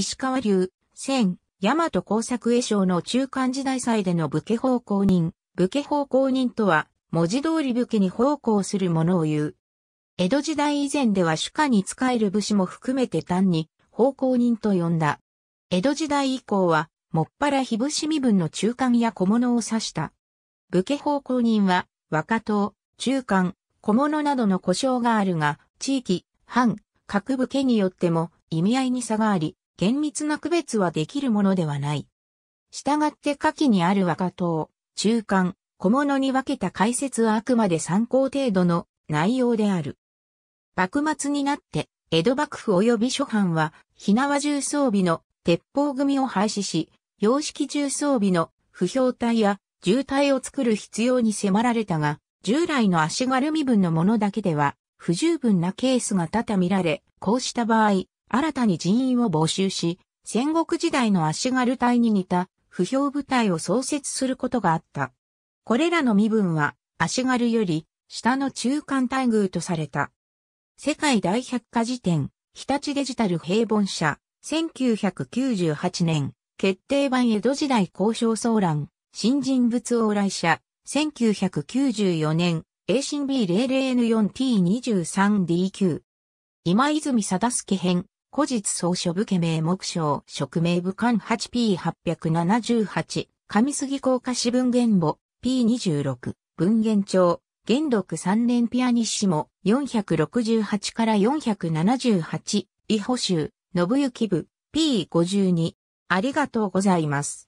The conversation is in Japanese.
石川流、千、大和工作絵賞の中間時代祭での武家奉公人。武家奉公人とは、文字通り武家に奉公する者を言う。江戸時代以前では主家に仕える武士も含めて単に奉公人と呼んだ。江戸時代以降は、もっぱら非武士身分の中間や小物を指した。武家奉公人は、若党、中間、小物などの故障があるが、地域、藩、各武家によっても意味合いに差があり、厳密な区別はできるものではない。従って下記にある和歌等、中間、小物に分けた解説はあくまで参考程度の内容である。幕末になって、江戸幕府及び諸藩は、火縄重装備の鉄砲組を廃止し、洋式重装備の不評体や重体を作る必要に迫られたが、従来の足軽身分のものだけでは、不十分なケースが多々見られ、こうした場合、新たに人員を募集し、戦国時代の足軽隊に似た不評部隊を創設することがあった。これらの身分は足軽より下の中間待遇とされた。世界大百科事典、日立デジタル平凡社、1998年、決定版江戸時代交渉騒乱、新人物往来者、1994年、A c B00N4T23DQ。今泉貞介編、古日総書部家名目称、職名部官 8P878、上杉高家市文言簿 P26、文言帳、元禄3年ピアニッシモ468から478、伊保修、信行部 P52。ありがとうございます。